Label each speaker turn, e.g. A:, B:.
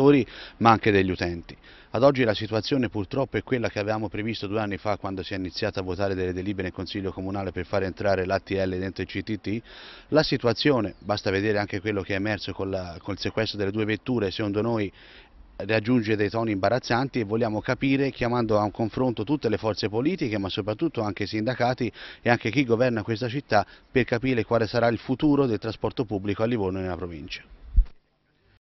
A: gestori ma anche degli utenti. Ad oggi la situazione purtroppo è quella che avevamo previsto due anni fa quando si è iniziata a votare delle delibere in Consiglio Comunale per fare entrare l'ATL dentro il CTT. La situazione, basta vedere anche quello che è emerso la, il sequestro delle due vetture, secondo noi raggiunge dei toni imbarazzanti e vogliamo capire, chiamando a un confronto tutte le forze politiche, ma soprattutto anche i sindacati e anche chi governa questa città, per capire quale sarà il futuro del trasporto pubblico a Livorno e nella provincia.